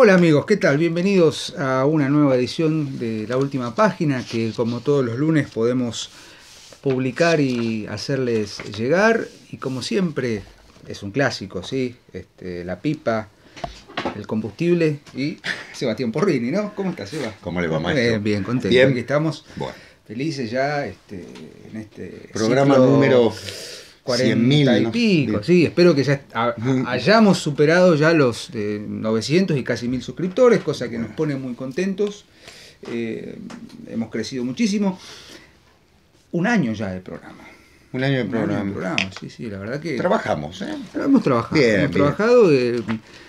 Hola amigos, ¿qué tal? Bienvenidos a una nueva edición de La Última Página que como todos los lunes podemos publicar y hacerles llegar. Y como siempre, es un clásico, ¿sí? Este, la pipa, el combustible y Sebastián Porrini, ¿no? ¿Cómo estás, Seba? ¿Cómo le va, maestro? Bien, bien, contento. Bien. Aquí estamos. Felices ya este, en este... Programa número 40 y pico, sí. espero que ya hayamos superado ya los 900 eh, y casi 1000 suscriptores, cosa que nos pone muy contentos. Eh, hemos crecido muchísimo. Un año ya del programa. Un año de programa. sí, sí, la verdad que... Trabajamos, ¿eh? Hemos trabajado, hemos trabajado eh,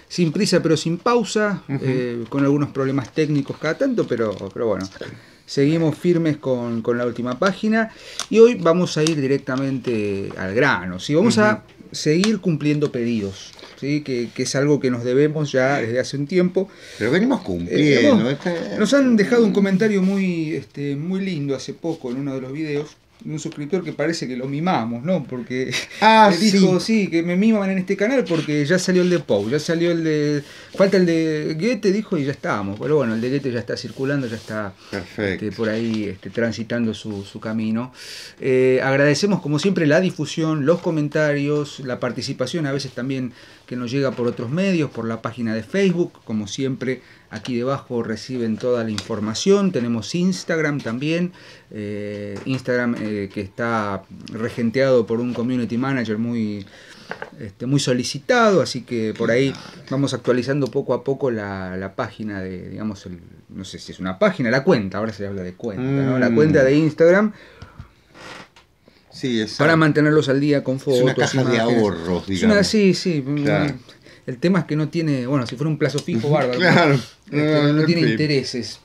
sin prisa pero sin pausa, eh, con algunos problemas técnicos cada tanto, pero, pero bueno, seguimos firmes con, la última página y hoy vamos a ir directamente al grano, ¿sí? Vamos a seguir cumpliendo pedidos. ¿Sí? Que, es algo que nos debemos ya desde hace un tiempo. Pero venimos cumpliendo. Este- nos han dejado un comentario muy, este, muy lindo hace poco en uno de los videos un suscriptor que parece que lo mimamos, ¿no? Porque ah, dijo, sí. que me miman en este canal porque ya salió el de Pou, ya salió el de. Falta el de Goethe, dijo, y ya estábamos. Pero bueno, el de Goethe ya está circulando, ya está este, por ahí este, transitando su, su camino. Eh, agradecemos, como siempre, la difusión, los comentarios, la participación, a veces también que nos llega por otros medios, por la página de Facebook, como siempre Aquí debajo reciben toda la información. Tenemos Instagram también. Eh, Instagram eh, que está regenteado por un community manager muy, este, muy solicitado. Así que por ahí vamos actualizando poco a poco la, página de, digamos, no sé si es una página, la cuenta. Ahora se habla de cuenta, ¿no? La mm. cuenta de Instagram. Sí, para mantenerlos al día con fotos. Es una caja de ahorros, digamos. sí, sí. Mm, el tema es que no tiene, bueno, si fuera un plazo fijo, bárbaro. claro. Este, no, tiene intereses.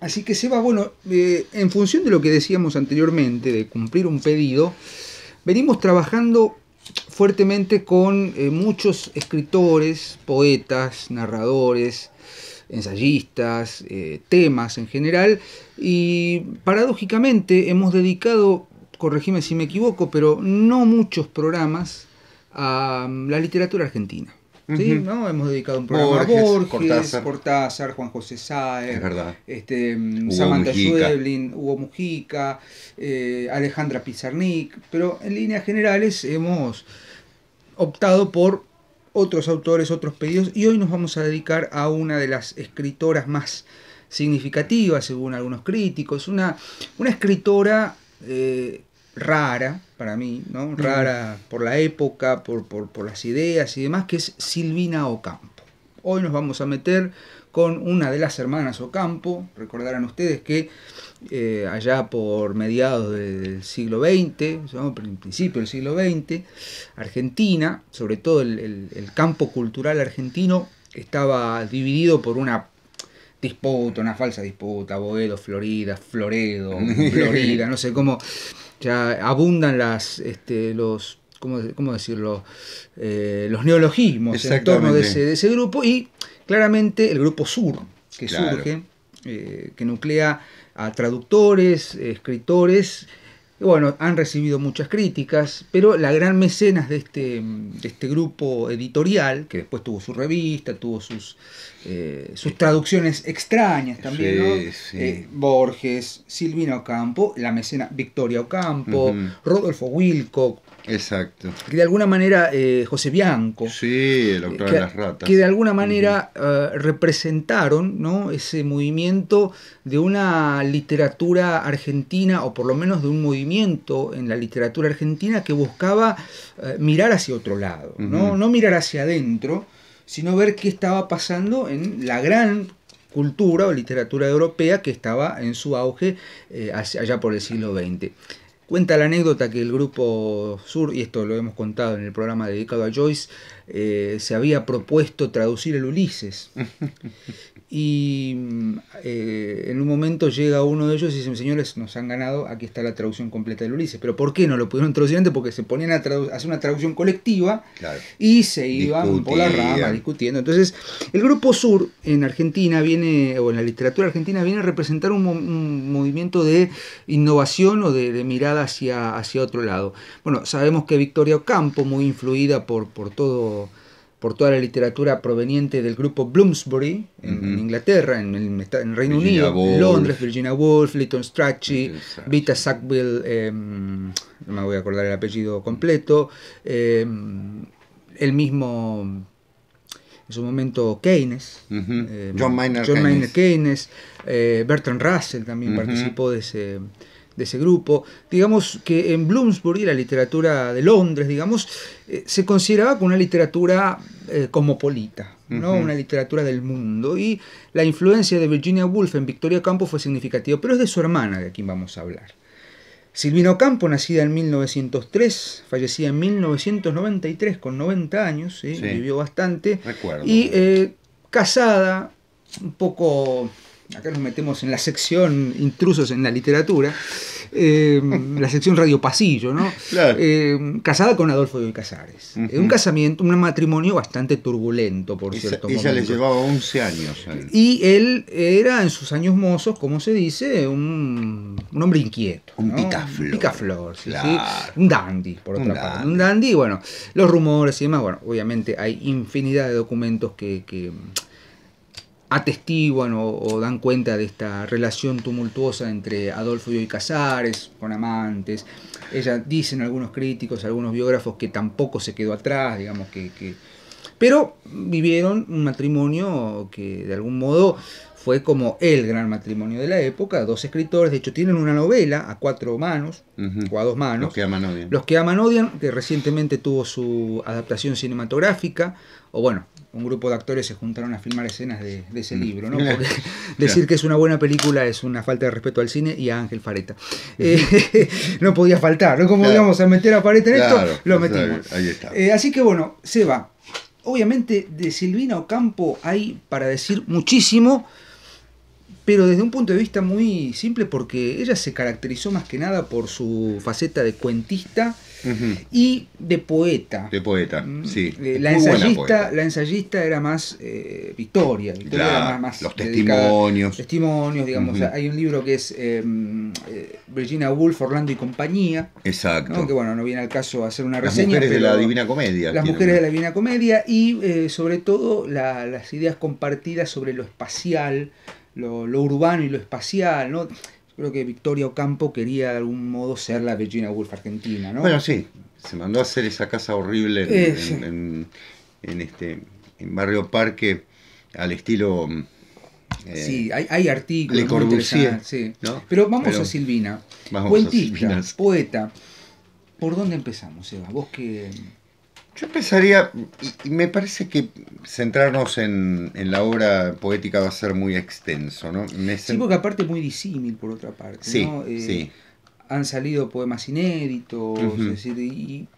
Así que se va, bueno, eh, en función de lo que decíamos anteriormente, de cumplir un pedido, venimos trabajando fuertemente con eh, muchos escritores, poetas, narradores, ensayistas, eh, temas en general, y paradójicamente hemos dedicado, corregime si me equivoco, pero no muchos programas a mm, la literatura argentina. ¿sí? Hemos dedicado un programa a Borges, Cortázar, Juan José Sáez, este, Samantha Schweblin, Hugo Mujica, eh, Alejandra Pizarnik, pero en líneas generales hemos optado por otros autores, otros pedidos, y hoy nos vamos a dedicar a una de las escritoras más significativas, según algunos críticos, una, una escritora eh, rara, para mí, ¿no? Rara por la época, por, por, las ideas y demás, que es Silvina Ocampo. Hoy nos vamos a meter con una de las hermanas Ocampo. Recordarán ustedes que eh, allá por mediados del siglo XX, ¿no? principio del siglo XX, Argentina, sobre todo el, el, campo cultural argentino, estaba dividido por una disputa, una falsa disputa, Boedo, Florida, Floredo, Florida, no sé cómo ya abundan las, este, los, ¿cómo, cómo decirlo? Eh, los neologismos en torno de ese, grupo y claramente el grupo sur que surge, eh, que nuclea a traductores, escritores bueno, han recibido muchas críticas, pero la gran mecenas de este, de este grupo editorial, que después tuvo su revista, tuvo sus, eh, sus eh, traducciones extrañas también, ¿no? Eh, Borges, Silvina Ocampo, la mecena Victoria Ocampo, Rodolfo Wilcock, Exacto. Que de alguna manera, eh, José Bianco. Sí, el autor que, de las ratas. Que de alguna manera eh, representaron ¿no? ese movimiento de una literatura argentina, o por lo menos de un movimiento en la literatura argentina que buscaba eh, mirar hacia otro lado, ¿no? no mirar hacia adentro, sino ver qué estaba pasando en la gran cultura o literatura europea que estaba en su auge allá por el siglo XX. Cuenta la anécdota que el grupo Sur, y esto lo hemos contado en el programa dedicado a Joyce, eh, se había propuesto traducir el Ulises. Y eh, en un momento llega uno de ellos y dice, señores, nos han ganado, aquí está la traducción completa del Ulises. Pero ¿por qué no lo pudieron traducir antes? Porque se ponían a, hacer una traducción colectiva y se iban por la rama discutiendo. Entonces, el Grupo Sur en Argentina viene, o en la literatura argentina, viene a representar un, movimiento de innovación o de, mirada hacia, hacia otro lado. Bueno, sabemos que Victoria Ocampo, muy influida por, por todo por toda la literatura proveniente del grupo Bloomsbury en Inglaterra, en el Reino Unido, Londres, Virginia Woolf, Lytton Strachey, Vita Sackville, em, no me voy a acordar el apellido completo, em, el mismo, en su momento, Keynes, em, John Maynard Keynes, eh, Bertrand Russell también participó de ese de ese grupo. Digamos que en Bloomsbury, la literatura de Londres, digamos, eh, se consideraba como una literatura eh, cosmopolita, ¿no? una literatura del mundo. Y la influencia de Virginia Woolf en Victoria Campo fue significativa, pero es de su hermana de quien vamos a hablar. Silvina Campo nacida en 1903, fallecía en 1993 con 90 años, vivió bastante. Y eh, casada, un poco acá nos metemos en la sección intrusos en la literatura, eh, la sección Radio Pasillo, ¿no? Eh, casada con Adolfo de Casares. Eh, un casamiento, un matrimonio bastante turbulento, por cierto. cierto. ya le llevaba 11 años. Y él era, en sus años mozos, como se dice, un, hombre inquieto. Un picaflor. Un picaflor, sí, Un dandy, por otra parte. Un dandy, bueno, los rumores y demás, bueno, obviamente hay infinidad de documentos que atestiguan o, dan cuenta de esta relación tumultuosa entre Adolfo y Casares, con amantes. Ella dicen algunos críticos, algunos biógrafos que tampoco se quedó atrás, digamos que, que... pero vivieron un matrimonio que de algún modo fue como el gran matrimonio de la época, dos escritores, de hecho tienen una novela a cuatro manos, o a dos manos. Los que aman odian. Los que aman odian, que recientemente tuvo su adaptación cinematográfica, o bueno, un grupo de actores se juntaron a filmar escenas de, ese mm. libro, ¿no? Porque decir que es una buena película es una falta de respeto al cine y a Ángel Fareta. Eh, no podía faltar, ¿no? Como íbamos a meter a Fareta en esto, lo metimos. Ahí está. Eh, así que bueno, Seba... Obviamente de Silvina Ocampo hay para decir muchísimo pero desde un punto de vista muy simple porque ella se caracterizó más que nada por su faceta de cuentista y de poeta. De poeta, mm, sí. Eh, la ensayista, la ensayista era más eh, Victoria, Victoria era más, los testimonios. Testimonios, digamos. Hay un libro que es Virginia eh, eh, Woolf, Orlando y compañía. Exacto. ¿no? bueno, no viene al caso hacer una reseña. Las mujeres de la Divina Comedia. Las mujeres de la Divina Comedia y sobre todo las ideas compartidas sobre lo espacial lo, urbano y lo espacial, ¿no? Yo creo que Victoria Ocampo quería de algún modo ser la Virginia Woolf argentina, ¿no? Bueno, sí, se mandó a hacer esa casa horrible en, eh, este en Barrio Parque al estilo... Mm, eh, sí, hay, hay artículos. Le Corbusier, sí. ¿no? Pero vamos a Silvina. Cuentista, poeta. ¿Por dónde empezamos, Eva? Vos que... Yo pensaría, y, me parece que centrarnos en, la obra poética va a ser muy extenso, ¿no? Me Sí, porque aparte es muy disímil por otra parte, sí, eh, Han salido poemas inéditos, es decir, y,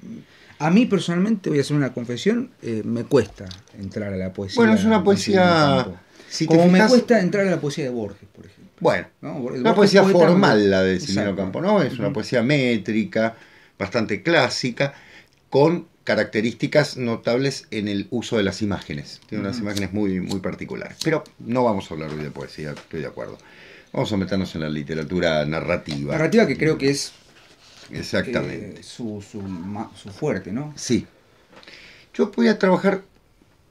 A mí personalmente, voy a hacer una confesión, eh, me cuesta entrar a la poesía. Bueno, es una poesía... Si Como me cuesta entrar a la poesía de Borges, por ejemplo. Bueno, ¿no? una poesía formal la de Silvino Campo, ¿no? Es una poesía métrica, bastante clásica, con características notables en el uso de las imágenes. Tiene unas imágenes muy, muy particulares. Pero no vamos a hablar hoy de poesía, estoy de acuerdo. Vamos a meternos en la literatura narrativa. Narrativa que creo que es... Exactamente. Eh, su, fuerte, ¿no? Sí. Yo voy trabajar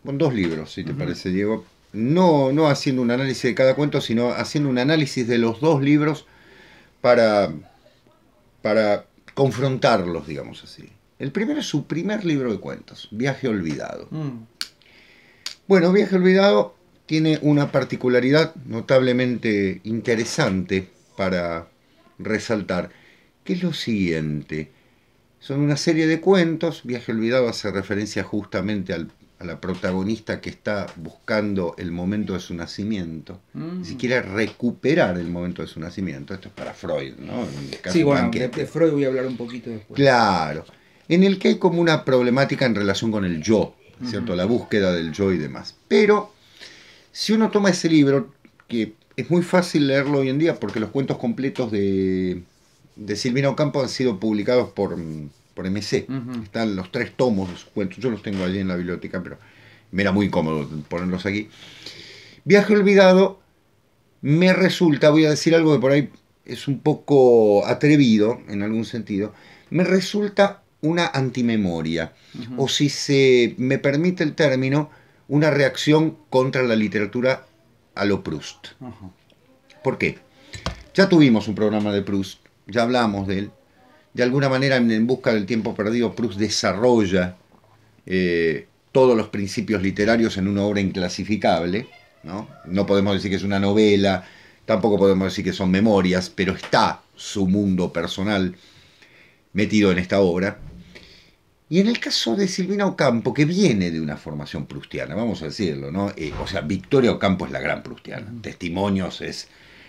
con dos libros, si te parece, Diego. No, no haciendo un análisis de cada cuento, sino haciendo un análisis de los dos libros para, para confrontarlos, digamos así. El primero es su primer libro de cuentos, Viaje Olvidado. Mm. Bueno, Viaje Olvidado tiene una particularidad notablemente interesante para resaltar, que es lo siguiente. Son una serie de cuentos, Viaje Olvidado hace referencia justamente a la protagonista que está buscando el momento de su nacimiento, mm. ni si recuperar el momento de su nacimiento. Esto es para Freud, ¿no? sí, bueno, de, Freud voy a hablar un poquito después. Claro en el que hay como una problemática en relación con el yo, ¿cierto? La búsqueda del yo y demás. Pero si uno toma ese libro, que es muy fácil leerlo hoy en día porque los cuentos completos de, de Silvina Ocampo han sido publicados por, por MC. Están los tres tomos de cuentos. Yo los tengo allí en la biblioteca, pero me era muy cómodo ponerlos aquí. Viaje olvidado me resulta, voy a decir algo que por ahí es un poco atrevido en algún sentido, me resulta una antimemoria, o si se me permite el término, una reacción contra la literatura a lo Proust. ¿Por qué? Ya tuvimos un programa de Proust, ya hablamos de él. De alguna manera, en busca del tiempo perdido, Proust desarrolla eh, todos los principios literarios en una obra inclasificable. ¿no? no podemos decir que es una novela, tampoco podemos decir que son memorias, pero está su mundo personal metido en esta obra. Y en el caso de Silvina Ocampo, que viene de una formación prustiana, vamos a decirlo, ¿no? Eh, o sea, Victoria Ocampo es la gran prustiana. Testimonios es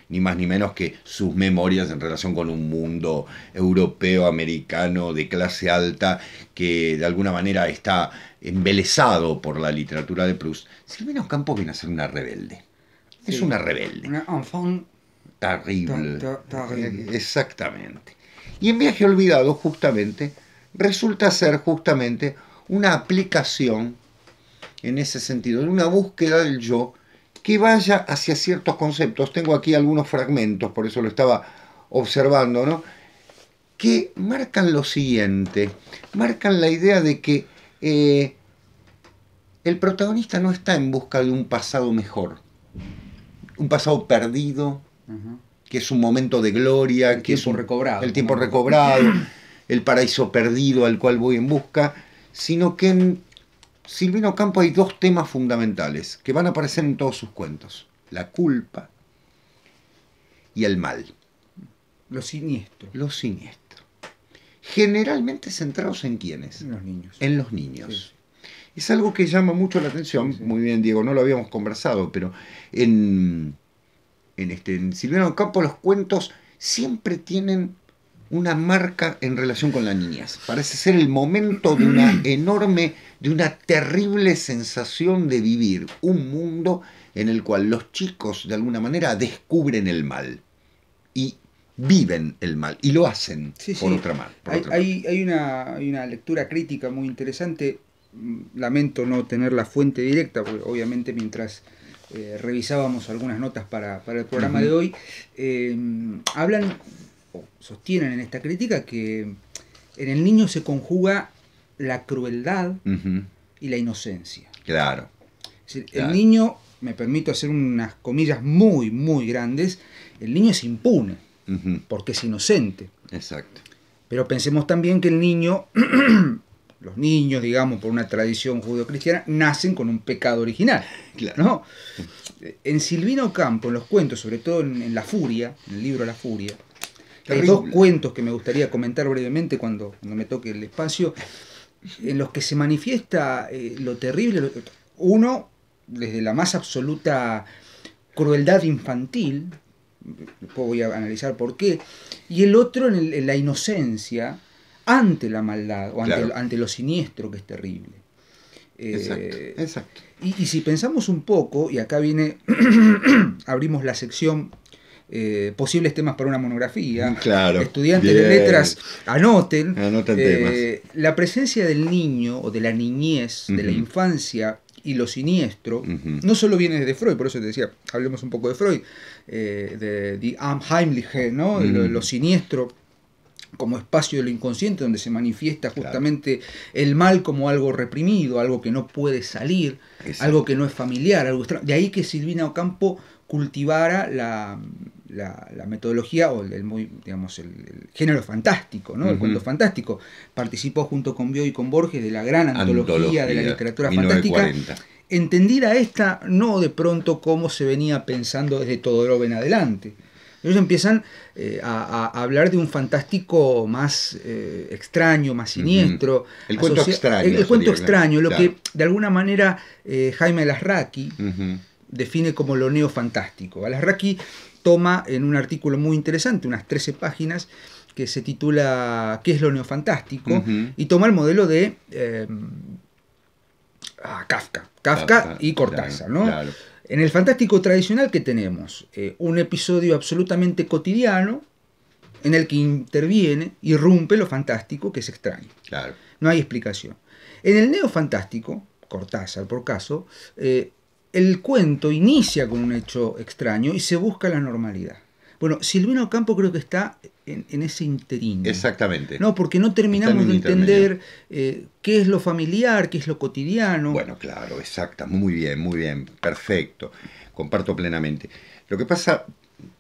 ni más ni menos que sus memorias en relación con un mundo europeo, americano, de clase alta, que de alguna manera está embelesado por la literatura de Proust. Silvina Ocampo viene a ser una rebelde. Es una rebelde. Una enfant terrible. Exactamente. Y en Viaje Olvidado, justamente, resulta ser justamente una aplicación, en ese sentido, de una búsqueda del yo que vaya hacia ciertos conceptos. Tengo aquí algunos fragmentos, por eso lo estaba observando, ¿no? que marcan lo siguiente, marcan la idea de que eh, el protagonista no está en busca de un pasado mejor, un pasado perdido, que es un momento de gloria, que es un recobrado, el tiempo recobrado. el paraíso perdido al cual voy en busca, sino que en Silvino Campo hay dos temas fundamentales que van a aparecer en todos sus cuentos, la culpa y el mal. Lo siniestro. Lo siniestro. Generalmente centrados en quiénes? En los niños. En los niños. Es algo que llama mucho la atención, muy bien Diego, no lo habíamos conversado, pero en, este, en Silvino Campo los cuentos siempre tienen una marca en relación con las niñas Parece ser el momento de una enorme, de una terrible sensación de vivir un mundo en el cual los chicos de alguna manera descubren el mal y viven el mal y lo hacen por otra, mal, hay, hay, una, hay una lectura crítica muy interesante. Mm, lamento no tener la fuente directa, porque obviamente mientras eh, revisábamos algunas notas para, el programa de hoy, em, hablan sostienen en esta crítica que en el niño se conjuga la crueldad y la inocencia. Claro. Es El niño, me permito hacer unas comillas muy, muy grandes, el niño es impune porque es inocente. Exacto. Pero pensemos también que el niño, los niños, digamos, por una tradición judio-cristiana, nacen con un pecado original. Claro. En Silvino Campo, en los cuentos, sobre todo en, en La Furia, en el libro La Furia, hay dos cuentos que me gustaría comentar brevemente cuando, me toque el espacio, en los que se manifiesta eh, lo terrible. uno, desde la más absoluta crueldad infantil, después voy a analizar por qué, y el otro en, la inocencia ante la maldad o ante, lo siniestro que es terrible. Eh, exacto, exacto. y si pensamos un poco, y acá viene, abrimos la sección eh, posibles temas para una monografía. Estudiantes de letras, anoten. Eh, la presencia del niño o de la niñez, de la infancia y lo siniestro, no solo viene de Freud, por eso te decía, hablemos un poco de Freud, eh, de Die Amheimliche, ¿no? lo, siniestro como espacio de lo inconsciente donde se manifiesta justamente el mal como algo reprimido, algo que no puede salir, algo que no es familiar, algo De ahí que Silvina Ocampo cultivara la, la, metodología o el, muy, digamos, el, género fantástico, ¿no? El cuento fantástico. Participó junto con Bio y con Borges de la gran antología, de la literatura fantástica. Entendida esta, no de pronto como se venía pensando desde Todorov en adelante. Ellos empiezan eh, a, hablar de un fantástico más eh, extraño, más siniestro. El cuento extraño. El, cuento extraño, lo que de alguna manera eh, Jaime Lasraqui define como lo neofantástico. Alasraqui toma en un artículo muy interesante, unas 13 páginas, que se titula ¿Qué es lo neofantástico? y toma el modelo de eh, ah, Kafka, Kafka, y Cortázar. ¿no? En el fantástico tradicional que tenemos, eh, un episodio absolutamente cotidiano en el que interviene, irrumpe lo fantástico que es extraño. No hay explicación. En el neofantástico, Cortázar por caso, eh, el cuento inicia con un hecho extraño y se busca la normalidad. Bueno, Silvino Campo creo que está en, ese interín. Exactamente. No, porque no terminamos de entender eh, qué es lo familiar, qué es lo cotidiano. Bueno, claro, exacta. Muy bien, muy bien. Perfecto. Comparto plenamente. Lo que pasa,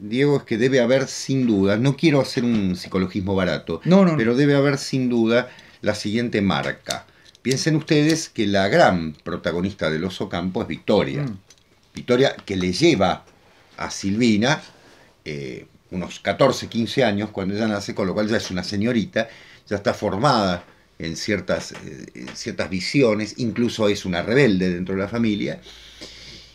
Diego, es que debe haber sin duda, no quiero hacer un psicologismo barato, pero debe haber sin duda la siguiente marca. Piensen ustedes que la gran protagonista del oso campo es Victoria. Mm. Victoria que le lleva a Silvina eh, unos 14, 15 años cuando ella nace, con lo cual ya es una señorita, ya está formada en ciertas, eh, ciertas visiones, incluso es una rebelde dentro de la familia.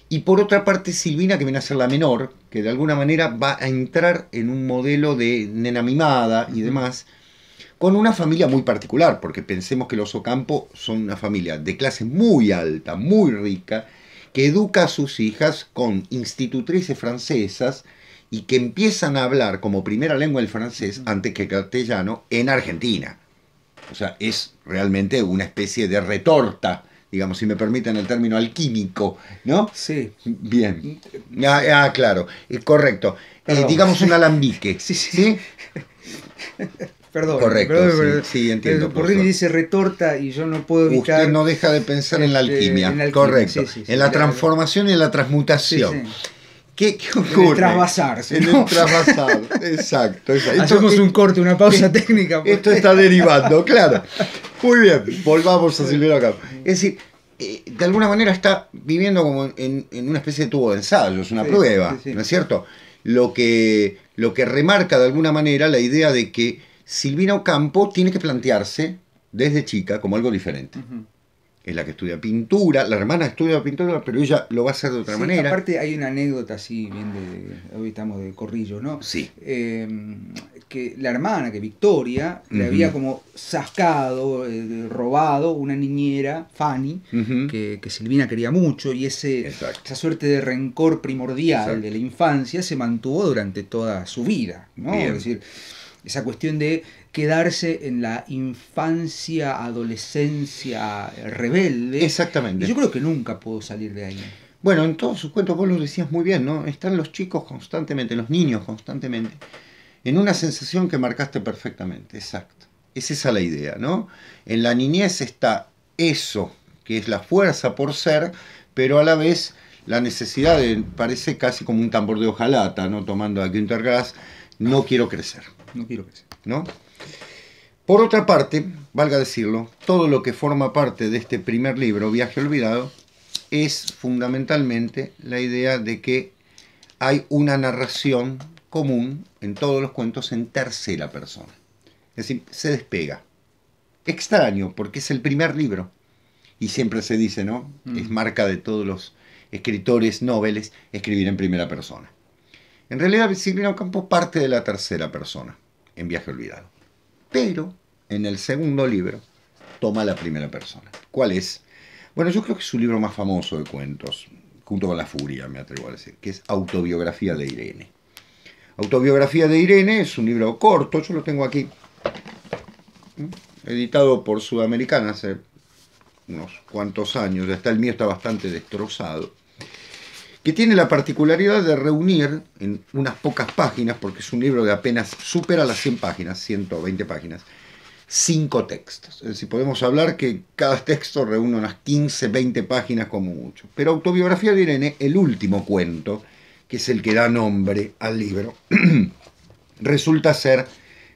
Y por otra parte, Silvina, que viene a ser la menor, que de alguna manera va a entrar en un modelo de nena mimada y demás, con una familia muy particular, porque pensemos que los Ocampo son una familia de clase muy alta, muy rica, que educa a sus hijas con institutrices francesas y que empiezan a hablar como primera lengua el francés antes que el castellano en Argentina. O sea, es realmente una especie de retorta digamos, si me permiten el término alquímico, ¿no? Sí. Bien. Ah, ah claro, eh, correcto. Eh, digamos un alambique. sí. ¿sí? Perdón. Correcto. Perdón, sí, entiendo. dice retorta y yo no puedo evitar. Usted no deja de pensar en la este, alquimia. correcto. en la transformación y en la transmutación. ¿Qué, ocurre? En el trasvasar. exacto, Hacemos un corte, una pausa técnica. Esto está derivando, claro. Muy bien, volvamos a Silvio acá. Es decir, eh, de alguna manera está viviendo como en, una especie de tubo de ensayo es una prueba, ¿no es cierto? Lo que, lo que remarca de alguna manera la idea de que Silvina Ocampo tiene que plantearse desde chica como algo diferente. Es la que estudia pintura, la hermana estudia pintura, pero ella lo va a hacer de otra manera. Aparte hay una anécdota así, bien de, hoy estamos de corrillo, ¿no? Sí. Em, que la hermana, que Victoria, le había como sacado, eh, robado una niñera, Fanny, que, Silvina quería mucho, y ese, esa suerte de rencor primordial de la infancia se mantuvo durante toda su vida, ¿no? Es decir, esa cuestión de quedarse en la infancia, adolescencia eh, rebelde. Exactamente. yo creo que nunca puedo salir de ahí. Bueno, en todos sus cuentos vos lo decías muy bien, ¿no? Están los chicos constantemente, los niños constantemente, en una sensación que marcaste perfectamente, exacto. Es esa la idea, ¿no? En la niñez está eso, que es la fuerza por ser, pero a la vez la necesidad de, parece casi como un tambor de hojalata, ¿no? Tomando a Grass, no quiero crecer. No quiero que sea. ¿No? Por otra parte, valga decirlo, todo lo que forma parte de este primer libro, Viaje Olvidado, es fundamentalmente la idea de que hay una narración común en todos los cuentos en tercera persona. Es decir, se despega. Extraño, porque es el primer libro. Y siempre se dice, ¿no? Mm. Es marca de todos los escritores noveles escribir en primera persona. En realidad, Silvina Ocampo parte de la tercera persona en Viaje Olvidado. Pero en el segundo libro toma la primera persona. ¿Cuál es? Bueno, yo creo que es su libro más famoso de cuentos, junto con La Furia, me atrevo a decir, que es Autobiografía de Irene. Autobiografía de Irene es un libro corto, yo lo tengo aquí, editado por Sudamericana hace unos cuantos años, hasta el mío está bastante destrozado que tiene la particularidad de reunir en unas pocas páginas, porque es un libro de apenas supera las 100 páginas, 120 páginas, cinco textos. Es decir, podemos hablar que cada texto reúne unas 15, 20 páginas como mucho. Pero Autobiografía de Irene, el último cuento, que es el que da nombre al libro, resulta ser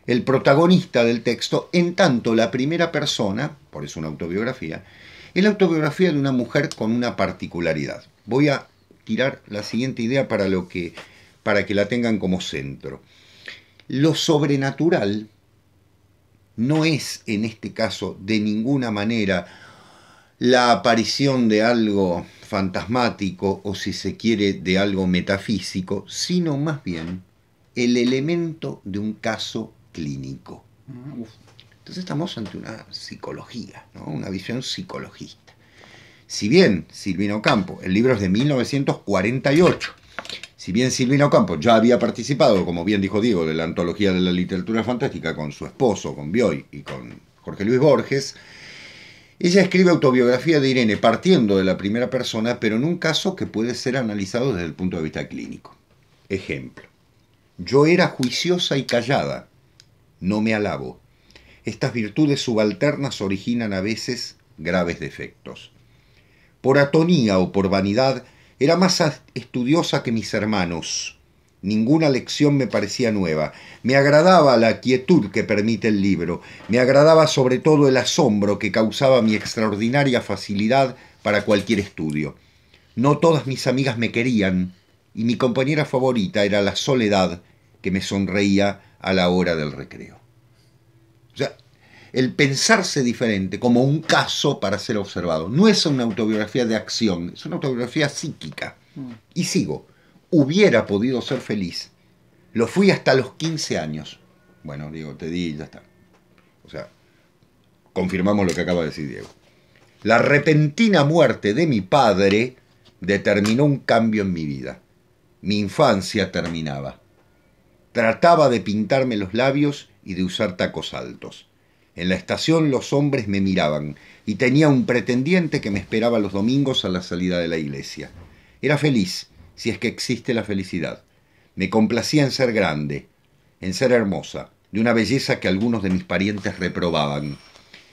el protagonista del texto, en tanto la primera persona, por eso una autobiografía, es la autobiografía de una mujer con una particularidad. Voy a tirar la siguiente idea para, lo que, para que la tengan como centro. Lo sobrenatural no es en este caso de ninguna manera la aparición de algo fantasmático o si se quiere de algo metafísico, sino más bien el elemento de un caso clínico. Mm, Entonces estamos ante una psicología, una visión psicologista. Si bien Silvino Campo, el libro es de 1948, si bien Silvino Campo ya había participado, como bien dijo Diego, de la antología de la literatura fantástica con su esposo, con Bioy y con Jorge Luis Borges, ella escribe autobiografía de Irene partiendo de la primera persona, pero en un caso que puede ser analizado desde el punto de vista clínico. Ejemplo. Yo era juiciosa y callada. No me alabo. Estas virtudes subalternas originan a veces graves defectos. Por atonía o por vanidad, era más estudiosa que mis hermanos. Ninguna lección me parecía nueva. Me agradaba la quietud que permite el libro. Me agradaba sobre todo el asombro que causaba mi extraordinaria facilidad para cualquier estudio. No todas mis amigas me querían, y mi compañera favorita era la soledad que me sonreía a la hora del recreo el pensarse diferente como un caso para ser observado. No es una autobiografía de acción, es una autobiografía psíquica. Mm. Y sigo, hubiera podido ser feliz. Lo fui hasta los 15 años. Bueno, Diego, te di y ya está. O sea, confirmamos lo que acaba de decir Diego. La repentina muerte de mi padre determinó un cambio en mi vida. Mi infancia terminaba. Trataba de pintarme los labios y de usar tacos altos. En la estación los hombres me miraban y tenía un pretendiente que me esperaba los domingos a la salida de la iglesia. Era feliz, si es que existe la felicidad. Me complacía en ser grande, en ser hermosa, de una belleza que algunos de mis parientes reprobaban.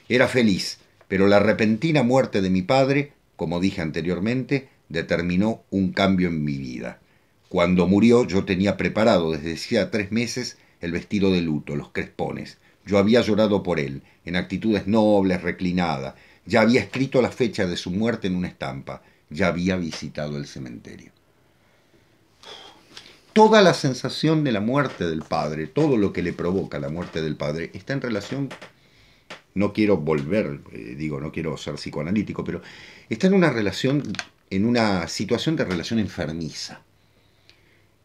Era feliz, pero la repentina muerte de mi padre, como dije anteriormente, determinó un cambio en mi vida. Cuando murió yo tenía preparado desde hacía tres meses el vestido de luto, los crespones, yo había llorado por él, en actitudes nobles, reclinada. Ya había escrito la fecha de su muerte en una estampa. Ya había visitado el cementerio. Toda la sensación de la muerte del padre, todo lo que le provoca la muerte del padre, está en relación no quiero volver, eh, digo, no quiero ser psicoanalítico, pero está en una relación, en una situación de relación enfermiza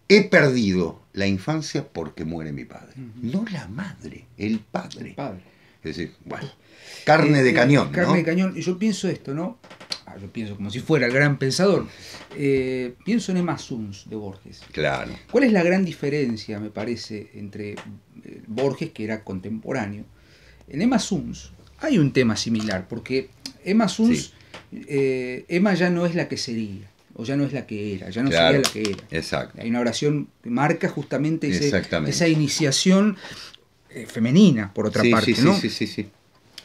he perdido la infancia porque muere mi padre. No la madre, el padre. padre. Es decir, bueno, carne de eh, cañón. Carne de cañón. Y Yo pienso esto, ¿no? Ah, yo pienso como si fuera el gran pensador. Eh, pienso en Emma Suns de Borges. Claro. ¿Cuál es la gran diferencia, me parece, entre eh, Borges, que era contemporáneo? En Emma Suns hay un tema similar, porque Emma Suns, Emma ya no es la que sería o ya no es la que era, ya no sería la que era. Exacto. Hay una oración que marca justamente esa iniciación eh, femenina, por otra parte, sí, Sí, sí,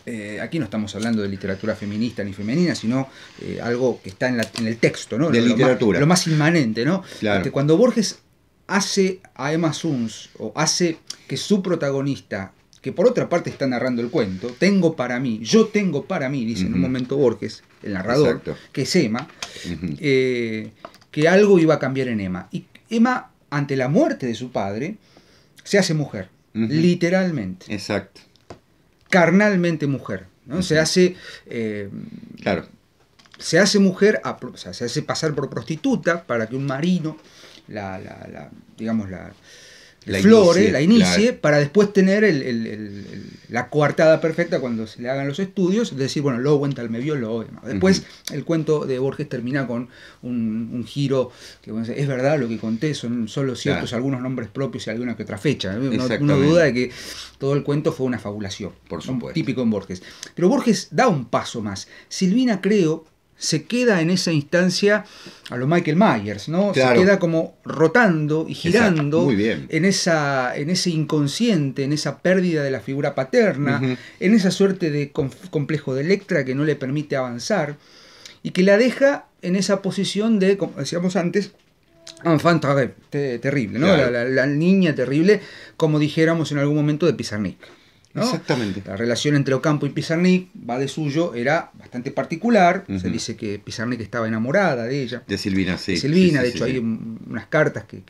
eh, aquí no estamos hablando de literatura feminista ni femenina, sino eh, algo que está en, el texto, ¿no? De literatura. Lo más, inmanente, ¿no? Este, cuando Borges hace a Emma Suns, o hace que su protagonista que por otra parte está narrando el cuento, tengo para mí, yo tengo para mí, dice en un momento Borges, el narrador, que es Emma, eh, que algo iba a cambiar en Emma. Y Emma, ante la muerte de su padre, se hace mujer, literalmente. Exacto. Carnalmente mujer. ¿no? Se hace. Eh, claro. Se hace mujer, o sea, se hace pasar por prostituta para que un marino la digamos, la, la flore, la inicie, para después tener la coartada perfecta cuando se le hagan los estudios, es decir, bueno, luego cuenta el medio lo Después el cuento de Borges termina con un, giro que es verdad lo que conté, son solo ciertos algunos nombres propios y alguna que otra fecha. No, duda de que todo el cuento fue una fabulación, por supuesto. típico en Borges. Pero Borges da un paso más. Silvina, creo, se queda en esa instancia a lo Michael Myers, ¿no? Se queda como rotando y girando En, esa, en ese inconsciente, en esa pérdida de la figura paterna, en esa suerte de complejo de Electra que no le permite avanzar y que la deja en esa posición de, como decíamos antes, enfant terrible, ¿no? La, la, niña terrible, como dijéramos en algún momento de Pizarnik. Exactamente. La relación entre Ocampo y Pizarnik, va de suyo, era bastante particular. Se dice que Pizarnik estaba enamorada de ella. De Silvina, sí. De Silvina, de hecho hay unas cartas que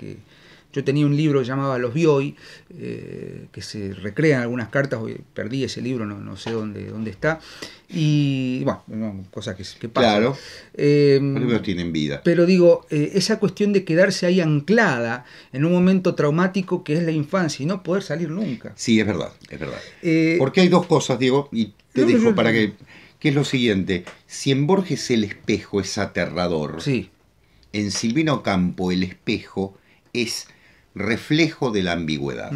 yo tenía un libro llamado Los Bioy, eh, que se en algunas cartas, hoy perdí ese libro, no, sé dónde, dónde está. Y bueno, cosas que, pasan. Claro. Em, los libros tienen vida. Pero digo, eh, esa cuestión de quedarse ahí anclada en un momento traumático que es la infancia y no poder salir nunca. Sí, es verdad, es verdad. Eh, Porque hay dos cosas, Diego, y te digo dejo para que. que es lo siguiente: si en Borges el espejo es aterrador. Sí. En Silvino Campo el espejo es reflejo de la ambigüedad.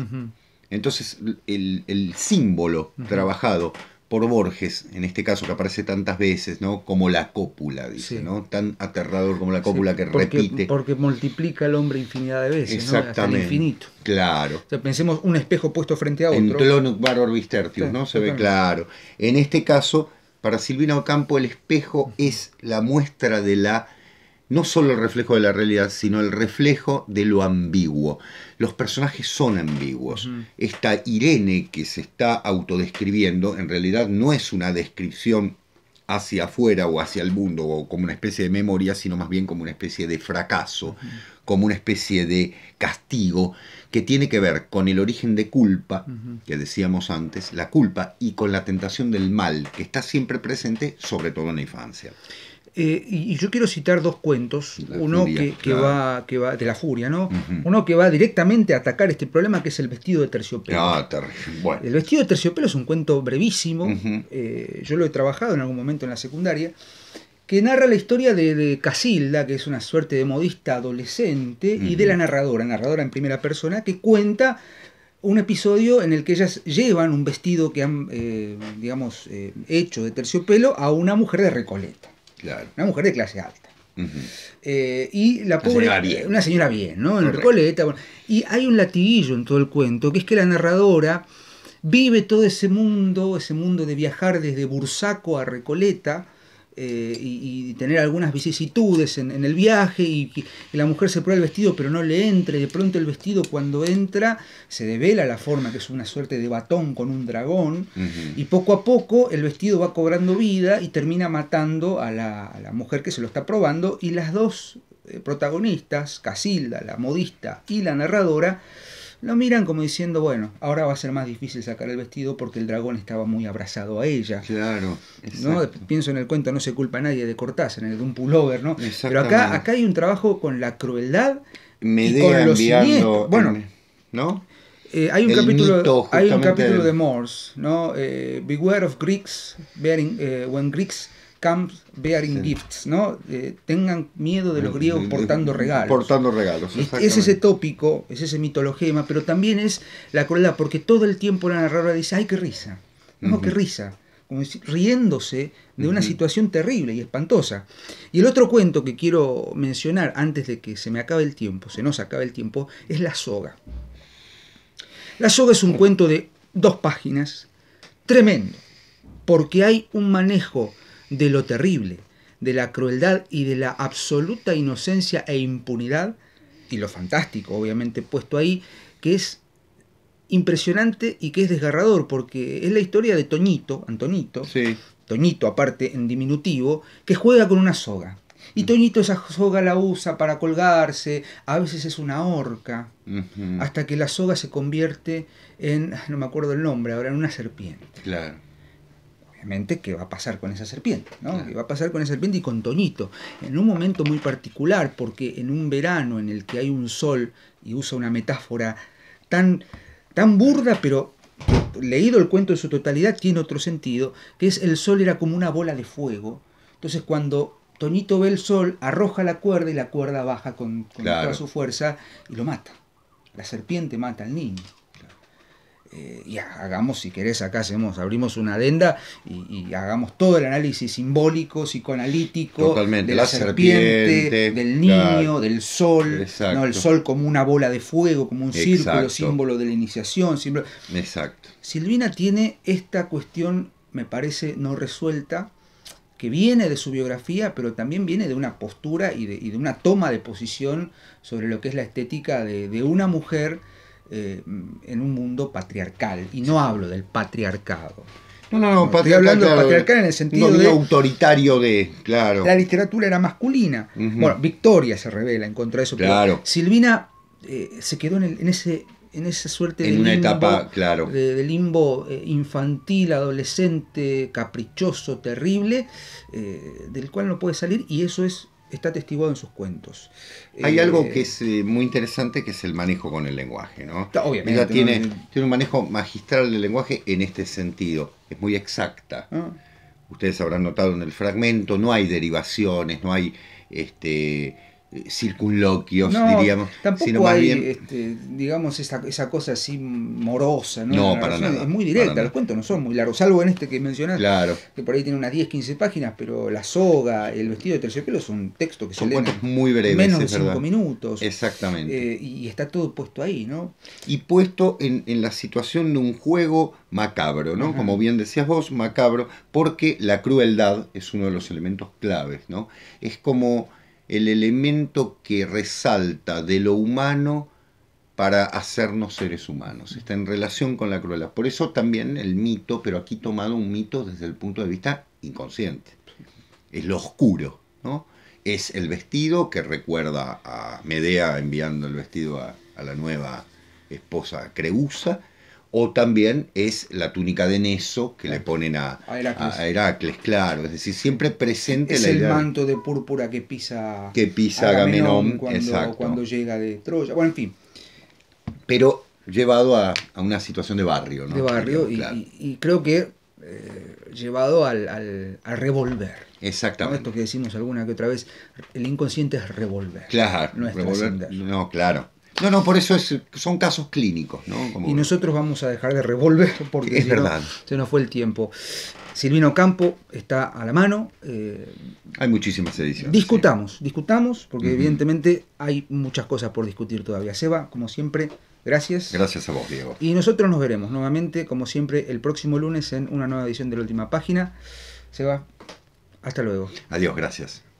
Entonces, el, símbolo trabajado por Borges, en este caso que aparece tantas veces, ¿no? Como la cópula, dice, ¿no? Tan aterrador como la cópula que repite. Porque multiplica al hombre infinidad de veces, Exactamente. infinito. Claro. pensemos un espejo puesto frente a otro. En Tlonuk ¿no? Se ve claro. En este caso, para Silvina Ocampo, el espejo es la muestra de la no solo el reflejo de la realidad, sino el reflejo de lo ambiguo. Los personajes son ambiguos. Esta Irene que se está autodescribiendo, en realidad no es una descripción hacia afuera o hacia el mundo, o como una especie de memoria, sino más bien como una especie de fracaso, como una especie de castigo que tiene que ver con el origen de culpa, que decíamos antes, la culpa, y con la tentación del mal, que está siempre presente, sobre todo en la infancia. Eh, y, yo quiero citar dos cuentos, uno que, va, que va de la furia, ¿no? Uno que va directamente a atacar este problema que es el vestido de terciopelo. Ah, el vestido de terciopelo es un cuento brevísimo, eh, yo lo he trabajado en algún momento en la secundaria, que narra la historia de, Casilda, que es una suerte de modista adolescente, y de la narradora, narradora en primera persona, que cuenta un episodio en el que ellas llevan un vestido que han, eh, digamos, hecho de terciopelo a una mujer de Recoleta. Una mujer de clase alta. Eh, y la pobre, una señora bien, ¿no? En Recoleta. y hay un latiguillo en todo el cuento, que es que la narradora vive todo ese mundo, ese mundo de viajar desde Bursaco a Recoleta, eh, y, tener algunas vicisitudes en, el viaje y, que la mujer se prueba el vestido pero no le entra de pronto el vestido cuando entra se devela la forma que es una suerte de batón con un dragón y poco a poco el vestido va cobrando vida y termina matando a la mujer que se lo está probando y las dos eh, protagonistas, Casilda, la modista y la narradora, lo miran como diciendo, bueno, ahora va a ser más difícil sacar el vestido porque el dragón estaba muy abrazado a ella. Claro. Pienso en el cuento No se culpa a nadie de Cortázar, en el de un pullover, ¿no? Pero acá, acá hay un trabajo con la crueldad Me y con los Bueno, ¿no? Eh, hay, un capítulo, hay un capítulo de Morse, ¿no? Eh, Beware of Greeks, bearing, eh, when Greeks camps bearing gifts, ¿no? Eh, tengan miedo de los eh, griegos eh, portando regalos. Portando regalos. Es ese tópico, es ese mitologema, pero también es la crueldad, porque todo el tiempo la narradora dice, ay, qué risa, no, qué risa, como riéndose de una situación terrible y espantosa. Y el otro cuento que quiero mencionar antes de que se me acabe el tiempo, se nos acabe el tiempo, es La soga. La soga es un oh. cuento de dos páginas, tremendo, porque hay un manejo de lo terrible, de la crueldad y de la absoluta inocencia e impunidad, y lo fantástico, obviamente, puesto ahí, que es impresionante y que es desgarrador, porque es la historia de Toñito, Antonito, Toñito aparte en diminutivo, que juega con una soga. Y mm. Toñito esa soga la usa para colgarse, a veces es una horca, hasta que la soga se convierte en, no me acuerdo el nombre ahora, en una serpiente. Claro obviamente, qué va a pasar con esa serpiente, ¿no? ¿Qué va a pasar con esa serpiente y con Toñito? En un momento muy particular, porque en un verano en el que hay un sol, y usa una metáfora tan, tan burda, pero leído el cuento en su totalidad, tiene otro sentido, que es el sol era como una bola de fuego. Entonces cuando Toñito ve el sol, arroja la cuerda y la cuerda baja con, toda su fuerza y lo mata. La serpiente mata al niño. Eh, y hagamos, si querés, acá hacemos, abrimos una adenda y, hagamos todo el análisis simbólico, psicoanalítico, Totalmente, de la, serpiente, del niño, del sol, ¿no? el sol como una bola de fuego, como un círculo, símbolo de la iniciación. Símbolo... Exacto. Silvina tiene esta cuestión, me parece, no resuelta que viene de su biografía, pero también viene de una postura y de, una toma de posición sobre lo que es la estética de, de una mujer eh, en un mundo patriarcal. Y no hablo del patriarcado. No, no, no, estoy hablando del patriarcal en el sentido de, autoritario de, claro. La literatura era masculina. Bueno, Victoria se revela en contra de eso. Claro. Silvina eh, se quedó en, en ese en esa suerte en de, una limbo, etapa, claro. de, limbo eh, infantil, adolescente, caprichoso, terrible, del cual no puede salir y eso es está testiguado en sus cuentos. Hay algo eh, que es eh, muy interesante que es el manejo con el lenguaje, ¿no? Obviamente. tiene, tiene un manejo magistral del lenguaje en este sentido, es muy exacta. Ah. Ustedes habrán notado en el fragmento, no hay derivaciones, no hay este, circunloquios, diríamos. Tampoco sino más este, digamos, esa, cosa así morosa, ¿no? para es muy directa, los cuentos no son muy largos, salvo en este que mencionaste, claro. que por ahí tiene unas 10, 15 páginas, pero La soga, El vestido de terciopelo es un texto que son se cuentos muy breves, menos de 5 minutos. Exactamente. Eh, y está todo puesto ahí, ¿no? Y puesto en, la situación de un juego macabro, ¿no? Como bien decías vos, macabro, porque la crueldad es uno de los elementos claves, ¿no? Es como el elemento que resalta de lo humano para hacernos seres humanos. Está en relación con la crueldad. Por eso también el mito, pero aquí tomado un mito desde el punto de vista inconsciente. Es lo oscuro, Es el vestido que recuerda a Medea enviando el vestido a, a la nueva esposa Creusa o también es la túnica de Neso que le ponen a, Heracles. claro, es decir, siempre presente es el manto de púrpura que pisa que pisa Agamenón, cuando, llega de Troya, bueno, en fin. Pero llevado a, una situación de barrio, ¿no? De barrio y, y, creo que eh, llevado al, revolver. Exactamente. Esto que decimos alguna que otra vez, el inconsciente es revolver. Claro, revolver, No, claro. No, no, por eso es, son casos clínicos. ¿no? Y nosotros vamos a dejar de revolver porque es se nos fue el tiempo. Silvino Campo está a la mano. Eh, hay muchísimas ediciones. Discutamos, discutamos, porque evidentemente hay muchas cosas por discutir todavía. Seba, como siempre, gracias. Gracias a vos, Diego. Y nosotros nos veremos nuevamente, como siempre, el próximo lunes en una nueva edición de la última página. Seba, hasta luego. Adiós, gracias.